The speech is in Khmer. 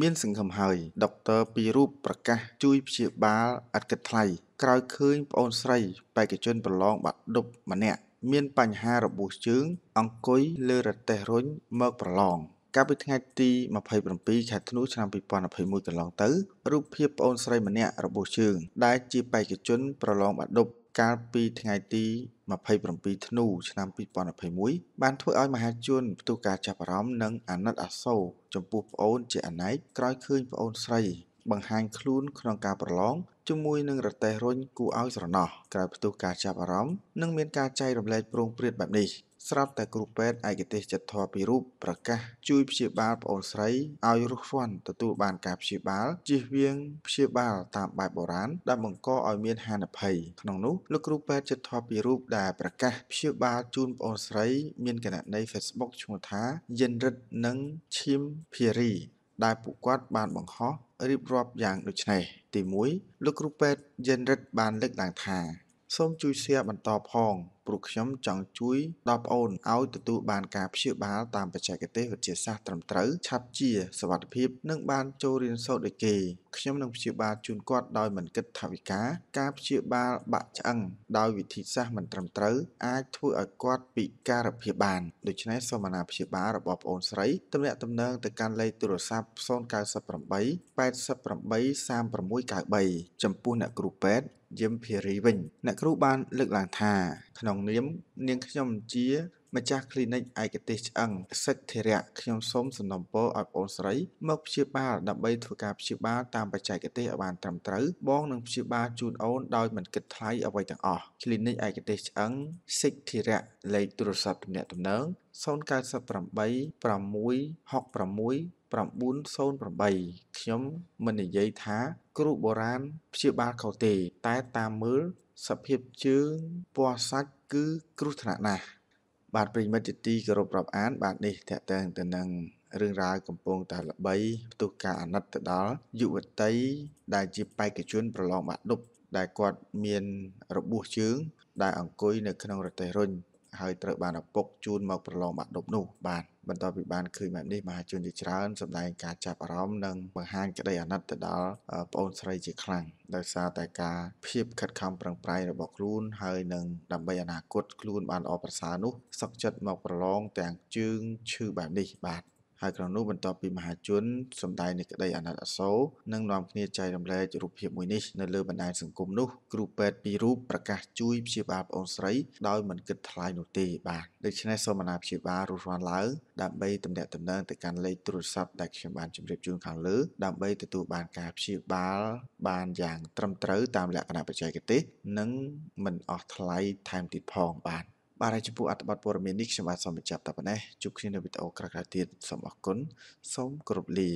មានសង្ឃឹមហើយដុកទ័រពីររូបប្រកាសជួយព្យាបាលឥតគិតថ្លៃក្រោយឃើញប្អូនស្រីបេក្ខជនប្រឡងបាក់ឌុបម្នាក់ មានបញ្ហារបួសជើង អង្គុយលើរទេះរុញមកប្រឡងកាលពីថ្ងៃទី27ខែធ្នូឆ្នាំ2021កន្លងទៅរូបភាពប្អូនស្រីម្នាក់របួសជើងដែលជាបេក្ខជនប្រឡងបាក់ឌុបកាលពីថ្ងៃទី27ធ្នូឆ្នាំ2021បានធ្វើឲ្យមហាជនផ្ទុះការចាប់អារម្មណ៍និងអាណិតអាសូរចំពោះប្អូនជាអនេកក្រោយឃើញប្អូនស្រីបង្ហាញខ្លួនក្នុងការប្រឡងជាមួយនឹងរទេះរុញគួរឲ្យស្រណោះក្រៅផ្ទុះការចាប់អារម្មណ៍និងមានការចែករំលែកប្រងព្រាតបែបនេះស្រាប់តែគ្រូពេទ្យឯកទេសចិត្តធម៌ពីររូបប្រកាសជួយព្យាបាលប្អូនស្រីឲ្យរស់វ័នទទួលបាន ការព្យាបាលជៀសវាងព្យាបាលតាមបែបបុរាណដែលបង្កឲ្យមានហានិភ័យក្នុងនោះលោកគ្រូពេទ្យចិត្តធម៌ពីររូបដែលប្រកាសព្យាបាលជូនប្អូនស្រី មានគណនី Facebook ឈ្មោះថាយិនរិទ្ធនិងឈីមភារីដែលពួកគាត់បានបង្ហោះរៀបរាប់យ៉ាងដូចនេះទី1លោកគ្រូពេទ្យយិនរិទ្ធបានលើកឡើងថាសូមជួយ share បន្តផងព្រោះខ្ញុំចង់ជួយដល់ប្អូនឲ្យទទួលបាន ការព្យាបាលតាមបច្ចេកទេសវិទ្យាសាស្ត្រត្រឹមត្រូវឆាប់ជាសវត្ថិភាពនិងបានចូលរៀនសូត្រដូចគេ ខ្ញុំនឹងព្យាបាលជូនគាត់ដោយមិនគិតថវិកាការព្យាបាល បាក់ឆ្អឹងដោយវិធីសាស្ត្រមិនត្រឹមត្រូវអាចធ្វើឲ្យគាត់ពិការភាពបានដូច្នេះសូមអាណាព្យាបាលរបស់ប្អូនស្រីទំនាក់ទំនងទៅកាន់លេខទូរស័ព្ទ098 88 3693ចំពោះអ្នកគ្រូពេទ្យយឹមភារីវិញអ្នកគ្រូបានលើកឡើងថា ក្នុងនាមនាងខ្ញុំជាម្ចាស់ clinic ឯកទេសឆ្អឹងសិទ្ធិរៈខ្ញុំសូមសំណូមពរឲ្យបងស្រីមកព្យាបាលដើម្បីធ្វើការព្យាបាលតាមបច្ចេកទេសឲ្យបានត្រឹមត្រូវបងនឹងព្យាបាលជូនអូនដោយមិនគិតថ្លៃអ្វីទាំងអស់ clinic ឯកទេសឆ្អឹងសិទ្ធិរៈលេខទូរស័ព្ទទំនាក់ទំនង098 666 908ខ្ញុំមិននិយាយថាគ្រូបុរាណព្យាបាលខុសទេតែតាមមើលសភាពជើងពណ៌សាច់គឺគ្រោះថ្នាក់ណាស់បាទប្រិមិត្តជាទីគោរពរាប់អាន បាទនេះតកតងទៅនឹងរឿងរ៉ាវកំពុងតែល្បីផ្ទុះការអាណិតទៅដល់យុវតីដែលជាបេក្ខជនប្រឡងបាក់ឌុបដែលគាត់មានរបួសជើង ដែល អង្គុយនៅក្នុងរទេះរុញហើយត្រូវបានឪពុកជូនមកប្រឡងបាក់ឌុបនោះបាទបន្ទាប់ពីបានឃើញបែបនេះមហាជនជាច្រើនសម្ដែងការចាប់អារម្មណ៍និងបង្ហាញក្តីអាណិតទៅដល់ប្អូនស្រីជាខ្លាំងដោយសារតែការភាពខិតខំប្រឹងប្រែងរបស់ខ្លួន ហើយនឹងដើម្បីអនាគតខ្លួនបានល្អប្រសើរនោះសឹកចិត្តមកប្រឡងទាំងជើងឈឺបែបនេះបាទហើយក្នុងនោះបន្ទាប់ពីមហាជនសម្ដែងនៃក្តី អាណិតអាសូរនិងនាំគ្នាចែករំលែករូបភាពមួយនេះនៅលើបណ្ដាញសង្គមនោះគ្រូពេទ្យពីររូបប្រកាសជួយព្យាបាលប្អូនស្រី ដោយមិនគិតថ្លៃនោះទេ បាទដូច្នេះសូមអាណាព្យាបាលរស់រានឡើងដើម្បីតំណាក់តំណែងទៅកាន់លេខទូរស័ព្ទដែលខ្ញុំបានជម្រាបជូនខាងលើដើម្បីទទួលបានការព្យាបាល បានយ៉ាងត្រឹមត្រូវតាមលក្ខណៈបច្ចេកទេស និងមិនអស់ថ្លៃថែមទៀតផងបាទបាទហើយចំពោះអត្ថបទព័ត៌មាននេះខ្ញុំបាទសូមបញ្ចប់តែប៉ុណ្ណេះជួបគ្នានៅវីដេអូក្រោយៗទៀតសូមអរគុណសូមគោរពលា